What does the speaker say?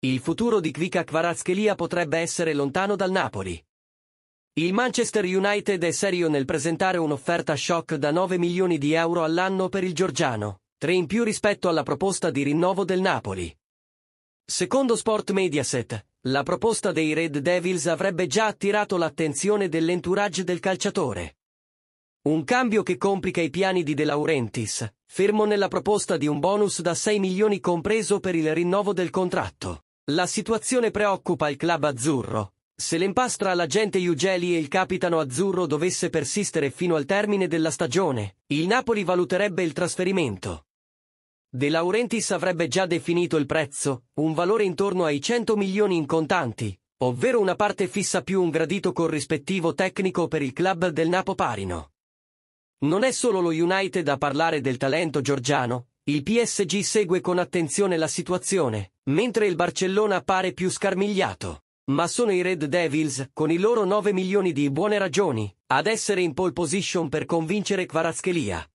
Il futuro di Kvika Kvaratskhelia potrebbe essere lontano dal Napoli. Il Manchester United è serio nel presentare un'offerta shock da 9 milioni di euro all'anno per il Giorgiano, 3 in più rispetto alla proposta di rinnovo del Napoli. Secondo Sport Mediaset, la proposta dei Red Devils avrebbe già attirato l'attenzione dell'entourage del calciatore. Un cambio che complica i piani di De Laurentiis, fermo nella proposta di un bonus da 6 milioni compreso per il rinnovo del contratto. La situazione preoccupa il club azzurro. Se l'impastra l'agente Ugeli e il capitano azzurro dovesse persistere fino al termine della stagione, il Napoli valuterebbe il trasferimento. De Laurentiis avrebbe già definito il prezzo, un valore intorno ai 100 milioni in contanti, ovvero una parte fissa più un gradito corrispettivo tecnico per il club del Napo Parino. Non è solo lo United a parlare del talento giorgiano, il PSG segue con attenzione la situazione, mentre il Barcellona pare più scarmigliato. Ma sono i Red Devils, con i loro 9 milioni di buone ragioni, ad essere in pole position per convincere Kvaratskhelia.